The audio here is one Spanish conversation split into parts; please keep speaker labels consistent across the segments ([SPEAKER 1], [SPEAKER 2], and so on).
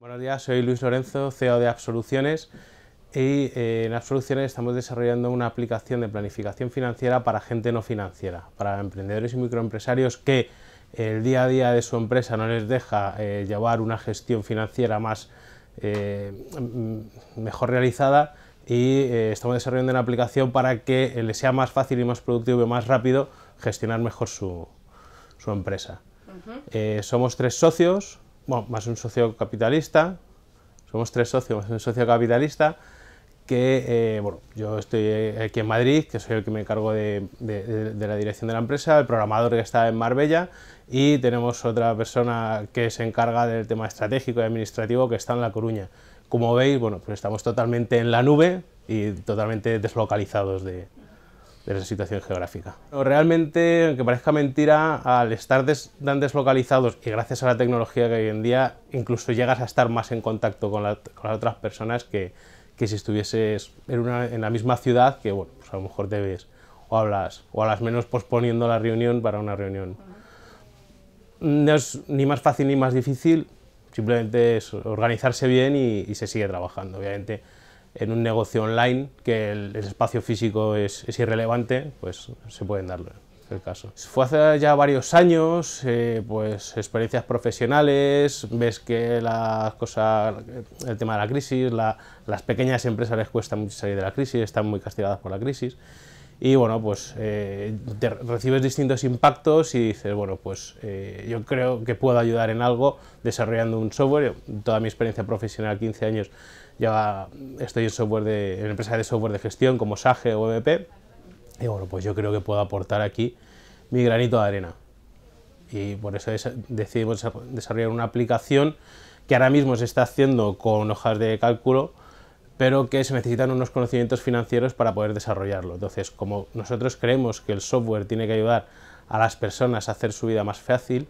[SPEAKER 1] Buenos días, soy Luis Lorenzo, CEO de Absoluciones y eh, en Absoluciones estamos desarrollando una aplicación de planificación financiera para gente no financiera, para emprendedores y microempresarios que el día a día de su empresa no les deja eh, llevar una gestión financiera más eh, mejor realizada y estamos desarrollando una aplicación para que les sea más fácil y más productivo y más rápido gestionar mejor su, empresa. somos tres socios, bueno, más un socio capitalista, somos tres socios, más un socio capitalista, que, eh, bueno, yo estoy aquí en Madrid, que soy el que me encargo de, de, la dirección de la empresa, el programador que está en Marbella y tenemos otra persona que se encarga del tema estratégico y administrativo que está en La Coruña. Como veis, bueno, pues estamos totalmente en la nube y totalmente deslocalizados de, de esa situación geográfica. realmente, aunque parezca mentira, al estar tan deslocalizados y gracias a la tecnología que hay hoy en día, incluso llegas a estar más en contacto con, las otras personas que, que si estuvieses en, la misma ciudad, que bueno, pues a lo mejor te ves o hablas, o a las menos posponiendo la reunión para una reunión. No es ni más fácil ni más difícil, simplemente es organizarse bien y se sigue trabajando. Obviamente en un negocio online, que el, espacio físico es, irrelevante, pues se pueden dar el caso. Fue hace ya varios años, eh, pues experiencias profesionales, ves que las cosas, el tema de la crisis, las pequeñas empresas les cuesta mucho salir de la crisis, están muy castigadas por la crisis, y bueno, pues eh, recibes distintos impactos y dices, bueno, pues eh, yo creo que puedo ayudar en algo desarrollando un software. Toda mi experiencia profesional, 15 años, ya estoy en, software de, empresas de software de gestión como SAGE o EBP. Y bueno, pues yo creo que puedo aportar aquí mi granito de arena. Y por eso decidimos desarrollar una aplicación que ahora mismo se está haciendo con hojas de cálculo pero que se necesitan unos conocimientos financieros para poder desarrollarlo. Entonces, como nosotros creemos que el software tiene que ayudar a las personas a hacer su vida más fácil,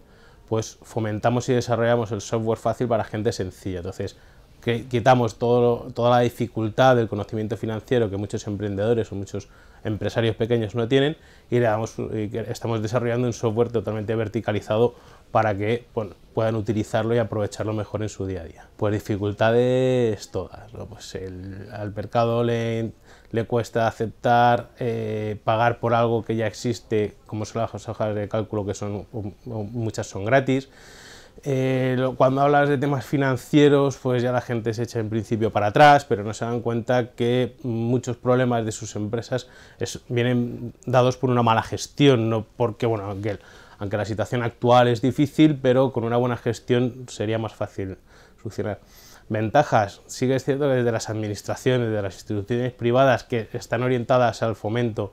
[SPEAKER 1] pues fomentamos y desarrollamos el software fácil para gente sencilla. Entonces, que quitamos todo, toda la dificultad del conocimiento financiero que muchos emprendedores o muchos empresarios pequeños no tienen y estamos desarrollando un software totalmente verticalizado para que puedan utilizarlo y aprovecharlo mejor en su día a día. Pues dificultades todas, pues el, al mercado le, le cuesta aceptar eh, pagar por algo que ya existe, como son las hojas de cálculo que son muchas son gratis, eh, cuando hablas de temas financieros, pues ya la gente se echa en principio para atrás, pero no se dan cuenta que muchos problemas de sus empresas vienen dados por una mala gestión, no porque, bueno, aunque, la situación actual es difícil, pero con una buena gestión sería más fácil solucionar. Ventajas, sigue siendo desde las administraciones, de las instituciones privadas que están orientadas al fomento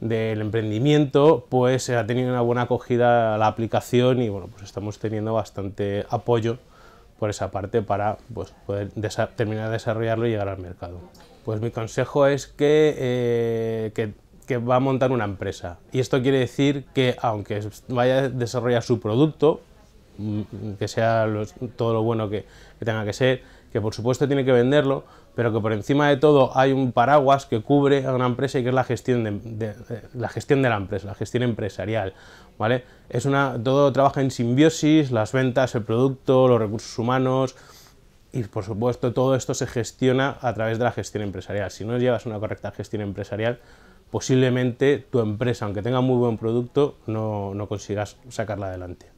[SPEAKER 1] del emprendimiento, pues eh, ha tenido una buena acogida la aplicación y bueno, pues estamos teniendo bastante apoyo por esa parte para pues, poder terminar de desarrollarlo y llegar al mercado. Pues mi consejo es eh, que, que, va a montar una empresa y esto quiere decir que aunque vaya a desarrollar su producto, mm, mm, que sea todo lo bueno que tenga que ser, que por supuesto tiene que venderlo, pero que por encima de todo hay un paraguas que cubre a una empresa y que es la gestión de, la gestión de la empresa, la gestión empresarial, ¿vale? Es una, todo trabaja en simbiosis, las ventas, el producto, los recursos humanos y por supuesto todo esto se gestiona a través de la gestión empresarial. Si no llevas una correcta gestión empresarial, posiblemente tu empresa, aunque tenga muy buen producto, no, no consigas sacarla adelante.